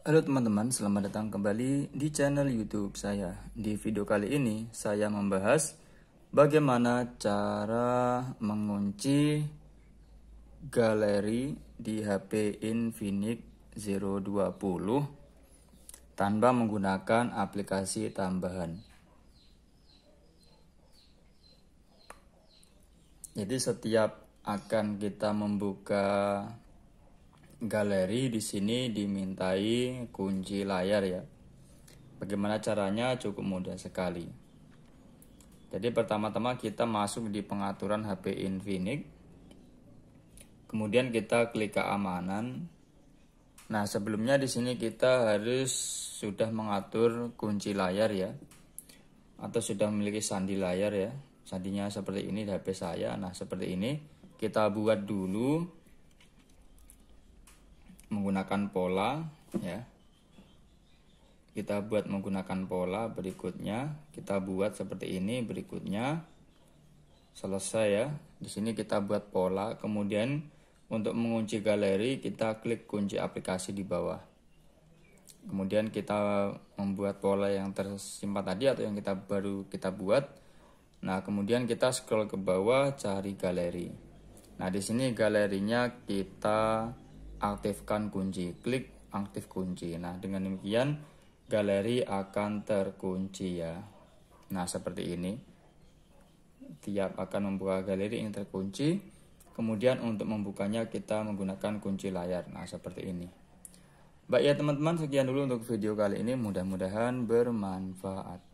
Halo teman-teman, selamat datang kembali di channel YouTube saya. Di video kali ini, saya membahas bagaimana cara mengunci galeri di HP Infinix 020 tanpa menggunakan aplikasi tambahan. Jadi setiap akan kita membuka galeri di sini dimintai kunci layar ya. Bagaimana caranya? Cukup mudah sekali. Jadi pertama-tama kita masuk di pengaturan HP Infinix. Kemudian kita klik keamanan. Nah, sebelumnya di sini kita harus sudah mengatur kunci layar ya. Atau sudah memiliki sandi layar ya. Sandinya seperti ini di HP saya. Nah, seperti ini kita buat dulu menggunakan pola ya kita buat menggunakan pola berikutnya kita buat seperti ini berikutnya selesai ya di sini kita buat pola kemudian untuk mengunci galeri kita klik kunci aplikasi di bawah kemudian kita membuat pola yang tersimpan tadi atau yang kita baru kita buat nah kemudian kita scroll ke bawah cari galeri nah di sini galerinya kita aktifkan kunci, klik aktif kunci. Nah, dengan demikian galeri akan terkunci ya. Nah, seperti ini. Tiap akan membuka galeri ini terkunci. Kemudian untuk membukanya kita menggunakan kunci layar. Nah, seperti ini. Baik ya teman-teman, sekian dulu untuk video kali ini. Mudah-mudahan bermanfaat.